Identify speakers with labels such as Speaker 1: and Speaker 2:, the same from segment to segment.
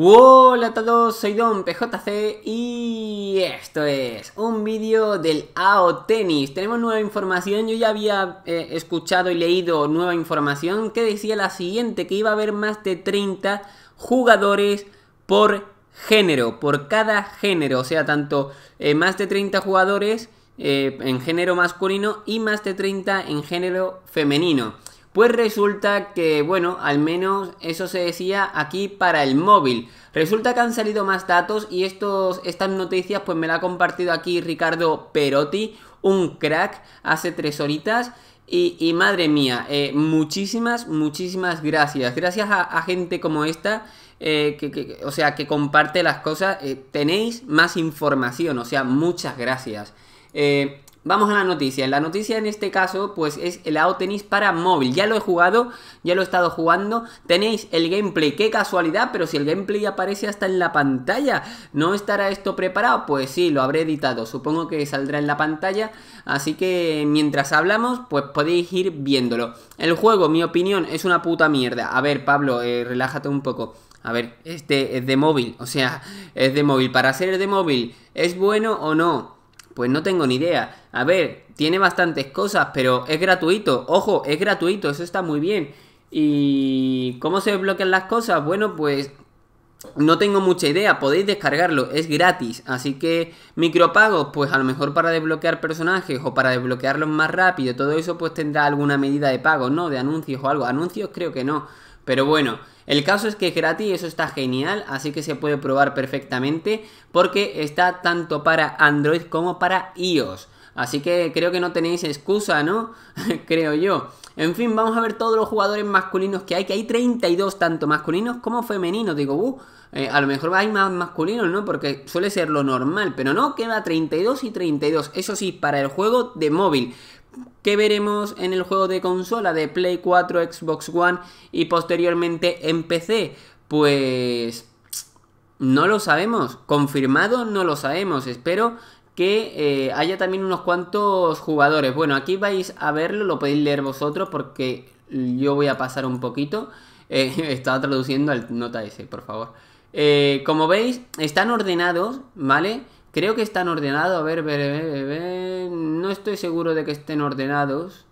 Speaker 1: Hola a todos, soy Don PJC y esto es un vídeo del AO Tenis. Tenemos nueva información, yo ya había eh, escuchado y leído nueva información que decía la siguiente, que iba a haber más de 30 jugadores por género, por cada género, o sea, tanto eh, más de 30 jugadores eh, en género masculino y más de 30 en género femenino. Pues resulta que, bueno, al menos eso se decía aquí para el móvil. Resulta que han salido más datos y estas noticias pues me la ha compartido aquí Ricardo Perotti, un crack, hace tres horitas. Y, madre mía, eh, muchísimas, muchísimas gracias. Gracias a, gente como esta eh, que, o sea, que comparte las cosas, eh, tenéis más información, o sea, muchas gracias. Vamos a la noticia. La noticia en este caso, pues es el AO Tenis para móvil. Ya lo he jugado, ya lo he estado jugando. Tenéis el gameplay. Qué casualidad, pero si el gameplay aparece hasta en la pantalla, ¿no estará esto preparado? Pues sí, lo habré editado. Supongo que saldrá en la pantalla. Así que mientras hablamos, pues podéis ir viéndolo. El juego, mi opinión, es una puta mierda. A ver, Pablo, eh, relájate un poco. A ver, este es de móvil. O sea, es de móvil. Para ser de móvil, ¿es bueno o no? Pues no tengo ni idea. A ver, tiene bastantes cosas, pero es gratuito. Ojo, es gratuito, eso está muy bien. ¿Y cómo se desbloquean las cosas? Bueno, pues no tengo mucha idea, podéis descargarlo, es gratis. Así que micropagos, pues a lo mejor para desbloquear personajes o para desbloquearlos más rápido, todo eso pues tendrá alguna medida de pago, ¿no? De anuncios o algo. Anuncios creo que no. Pero bueno, el caso es que es gratis, eso está genial, así que se puede probar perfectamente porque está tanto para Android como para iOS. Así que creo que no tenéis excusa, ¿no? creo yo. En fin, vamos a ver todos los jugadores masculinos que hay, que hay 32, tanto masculinos como femeninos. Digo, uh, eh, a lo mejor hay más masculinos, ¿no? Porque suele ser lo normal, pero no, queda 32 y 32. Eso sí, para el juego de móvil. ¿Qué veremos en el juego de consola de Play 4, Xbox One y posteriormente en PC? Pues no lo sabemos, confirmado no lo sabemos, espero que eh, haya también unos cuantos jugadores. Bueno, aquí vais a verlo, lo podéis leer vosotros porque yo voy a pasar un poquito. Eh, estaba traduciendo al nota ese, por favor. Eh, como veis, están ordenados, ¿vale? Creo que están ordenados. A ver, ver, ver, no estoy seguro de que estén ordenados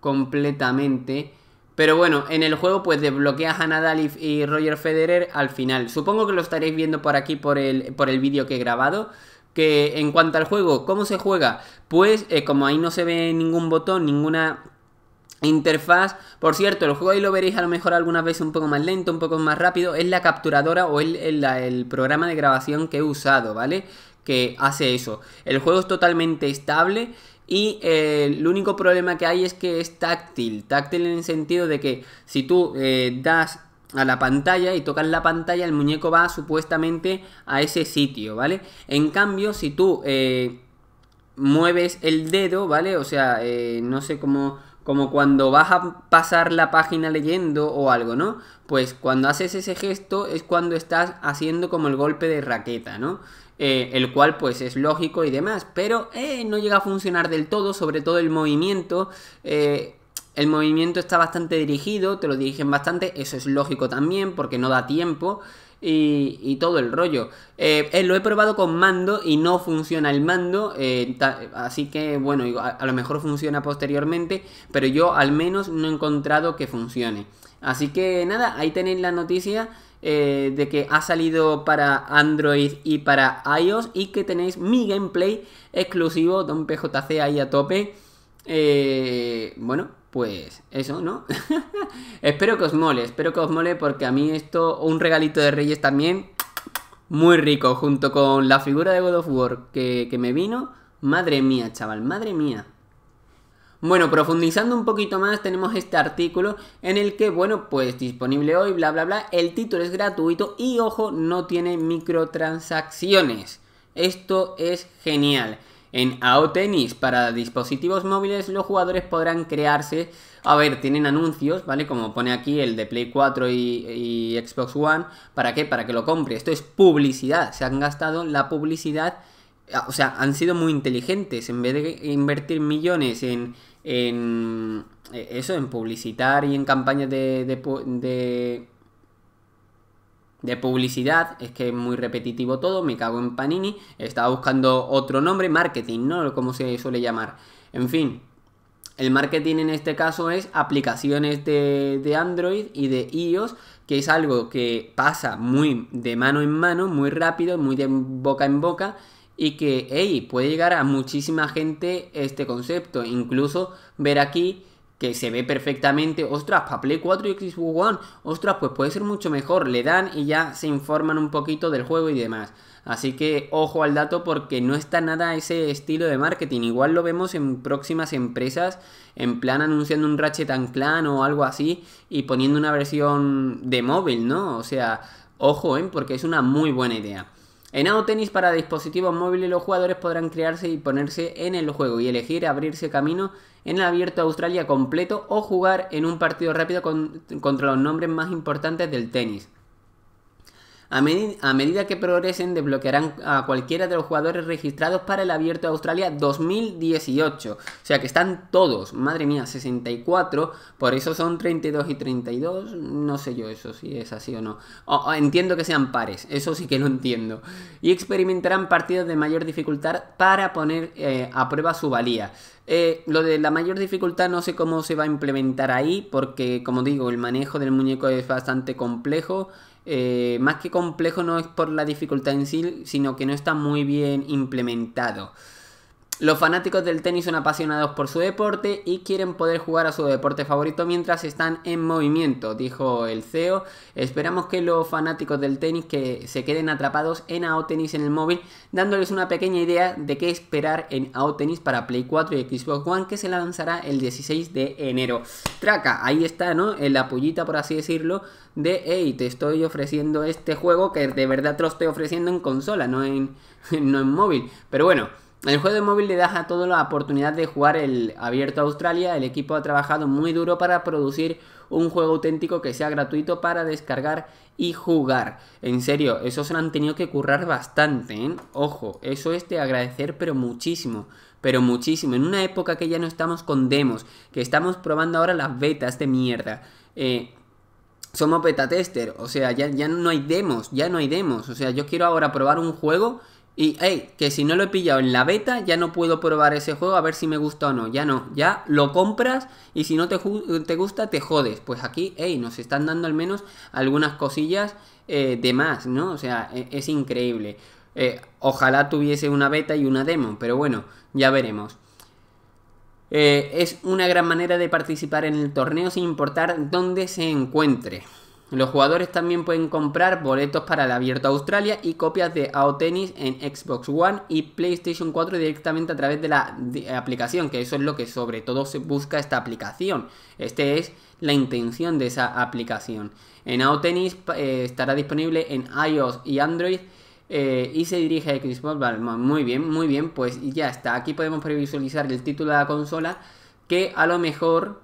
Speaker 1: completamente. Pero bueno, en el juego pues desbloqueas a Nadal y, Roger Federer al final. Supongo que lo estaréis viendo por aquí por el, por el vídeo que he grabado. Que en cuanto al juego, ¿cómo se juega? Pues eh, como ahí no se ve ningún botón, ninguna Interfaz, por cierto, el juego ahí lo veréis a lo mejor algunas veces un poco más lento, un poco más rápido, es la capturadora o el, el, programa de grabación que he usado, ¿vale? Que hace eso. El juego es totalmente estable y eh, el único problema que hay es que es táctil, táctil en el sentido de que si tú eh, das a la pantalla y tocas la pantalla, el muñeco va supuestamente a ese sitio, ¿vale? En cambio, si tú eh, mueves el dedo, ¿vale? O sea, no sé cómo como cuando vas a pasar la página leyendo o algo, ¿no? Pues cuando haces ese gesto es cuando estás haciendo como el golpe de raqueta, ¿no? Eh, el cual pues es lógico y demás, pero eh, no llega a funcionar del todo, sobre todo el movimiento. Eh, el movimiento está bastante dirigido, te lo dirigen bastante, eso es lógico también porque no da tiempo y, todo el rollo. Eh, eh, lo he probado con mando y no funciona el mando, eh, así que bueno, a, lo mejor funciona posteriormente, pero yo al menos no he encontrado que funcione. Así que nada, ahí tenéis la noticia de que ha salido para Android y para iOS y que tenéis mi gameplay exclusivo Don PJC ahí a tope. bueno, pues eso, ¿no? espero que os mole, espero que os mole porque a mí esto, un regalito de Reyes también, muy rico, junto con la figura de God of War que, que me vino. Madre mía, chaval, madre mía. Bueno, profundizando un poquito más, tenemos este artículo en el que, bueno, pues disponible hoy, bla, bla, bla, el título es gratuito y, ojo, no tiene microtransacciones. Esto es genial. En AO Tennis para dispositivos móviles los jugadores podrán crearse, a ver, tienen anuncios, ¿vale? Como pone aquí el de Play 4 y, Xbox One, ¿para qué? Para que lo compre. Esto es publicidad, se han gastado la publicidad, ah, o sea, han sido muy inteligentes, en vez de invertir millones en, en eh, eso, en publicitar y en campañas de de publicidad, es que es muy repetitivo todo, me cago en Panini, estaba buscando otro nombre, marketing, ¿no? Como se suele llamar. En fin, el marketing en este caso es aplicaciones de, de, Android y de iOS, que es algo que pasa muy de mano en mano, muy rápido, muy de boca en boca. Y que, hey, puede llegar a muchísima gente este concepto. Incluso ver aquí que se ve perfectamente, ostras, para Play 4 y Xbox One, ostras, pues puede ser mucho mejor, le dan y ya se informan un poquito del juego y demás. Así que ojo al dato porque no está nada ese estilo de marketing. Igual lo vemos en próximas empresas, en plan anunciando un Ratchet Clan o algo así y poniendo una versión de móvil, ¿no? O sea, ojo, ¿eh? porque es una muy buena idea. En Tennis para dispositivos móviles los jugadores podrán crearse y ponerse en el juego y elegir abrirse camino en el Abierto Australia completo o jugar en un partido rápido contra los nombres más importantes del tenis. A, medida que progresen, desbloquearán a cualquiera de los jugadores registrados para el Abierto de Australia 2018. O sea que están todos, madre mía, 64, por eso son 32 y 32, no sé yo eso si es así o no. entiendo que sean pares, eso sí que lo entiendo. Y experimentarán partidos de mayor dificultad para poner eh, a prueba su valía. Eh, lo de la mayor dificultad no sé cómo se va a implementar ahí, porque como digo, el manejo del muñeco es bastante complejo eh, más que complejo no es por la dificultad en sí, sino que no está muy bien implementado. Los fanáticos del tenis son apasionados por su deporte y quieren poder jugar a su deporte favorito mientras están en movimiento, dijo el CEO. Esperamos que los fanáticos del tenis que se queden atrapados en AO Tennis en el móvil, dándoles una pequeña idea de qué esperar en AO Tennis para Play 4 y Xbox One que se lanzará el 16 de enero. Traca, ahí está, ¿no? En eh, la pullita, por así decirlo, de, hey, te estoy ofreciendo este juego que de verdad te lo estoy ofreciendo en consola, no en, no en móvil. Pero bueno. El juego de móvil le da a todos la oportunidad de jugar el Abierto Australia. El equipo ha trabajado muy duro para producir un juego auténtico que sea gratuito para descargar y jugar. En serio, eso se han tenido que currar bastante, ¿eh? Ojo, eso es de agradecer, pero muchísimo. Pero muchísimo. En una época que ya no estamos con demos, que estamos probando ahora las betas de mierda. Eh, somos beta tester, o sea, ya no hay demos, ya no hay demos. O sea, yo quiero ahora probar un juego y, hey, que si no lo he pillado en la beta, ya no puedo probar ese juego a ver si me gusta o no. Ya no, ya lo compras y si no te, te gusta, te jodes. Pues aquí, hey, nos están dando al menos algunas cosillas eh, de más, ¿no? O sea, e-, es, increíble. Eh, ojalá tuviese una beta y una demo, pero bueno, ya veremos. Eh, es una gran manera de participar en el torneo sin importar dónde se encuentre. Los jugadores también pueden comprar boletos para el Abierto Australia y copias de AO Tennis en Xbox One y PlayStation 4 directamente a través de la eh, aplicación, que eso es lo que sobre todo se busca esta aplicación. Esta es la intención de esa aplicación. En AO Tennis eh, estará disponible en iOS y Android. Eh, y se dirige a Xbox, vale, muy bien, muy bien, pues ya está, aquí podemos previsualizar el título de la consola que a lo mejor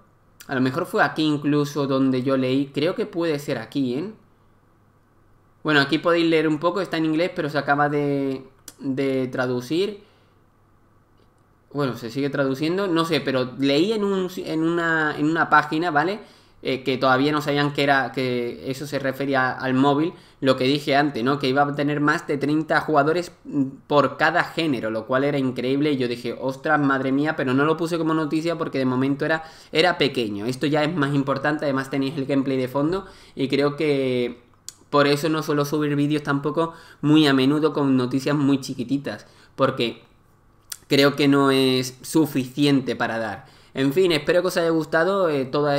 Speaker 1: a lo mejor fue aquí incluso donde yo leí. Creo que puede ser aquí, ¿eh? Bueno, aquí podéis leer un poco. Está en inglés, pero se acaba de, de traducir. Bueno, se sigue traduciendo. No sé, pero leí en, un, en, una, en una página, ¿vale? Eh, que todavía no sabían que era que eso se refería al móvil, lo que dije antes, ¿no? Que iba a tener más de 30 jugadores mm, por cada género, lo cual era increíble y yo dije, "Ostras, madre mía", pero no lo puse como noticia porque de momento era era pequeño. Esto ya es más importante, además tenéis el gameplay de fondo y creo que por eso no suelo subir vídeos tampoco muy a menudo con noticias muy chiquititas, porque creo que no es suficiente para dar. En fin, espero que os haya gustado eh, todo,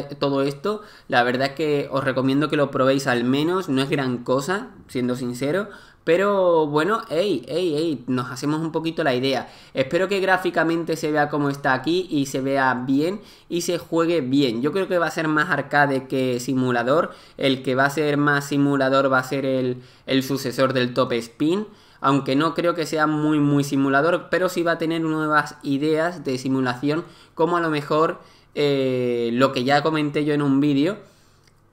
Speaker 1: esto. La verdad es que os recomiendo que lo probéis al menos. No es gran cosa, siendo sincero. Pero bueno, hey, hey, hey, nos hacemos un poquito la idea. Espero que gráficamente se vea como está aquí y se vea bien y se juegue bien. Yo creo que va a ser más arcade que simulador. El que va a ser más simulador va a ser el, el sucesor del Top Spin aunque no creo que sea muy muy simulador, pero sí va a tener nuevas ideas de simulación, como a lo mejor eh, lo que ya comenté yo en un vídeo,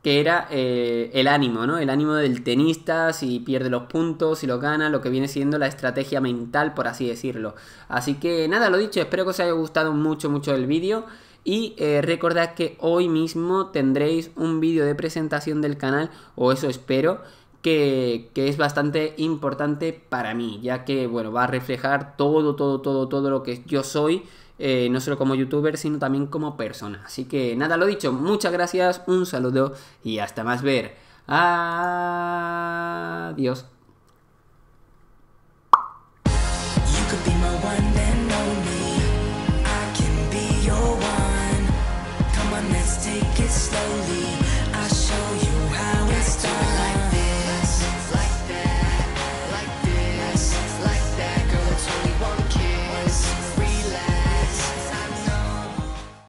Speaker 1: que era eh, el ánimo, ¿no? El ánimo del tenista, si pierde los puntos, si lo gana, lo que viene siendo la estrategia mental, por así decirlo. Así que nada, lo dicho, espero que os haya gustado mucho, mucho el vídeo. Y eh, recordad que hoy mismo tendréis un vídeo de presentación del canal, o eso espero, que, es bastante importante para mí, ya que, bueno, va a reflejar todo, todo, todo, todo lo que yo soy, eh, no solo como youtuber, sino también como persona. Así que nada, lo dicho, muchas gracias, un saludo y hasta más ver. Adiós.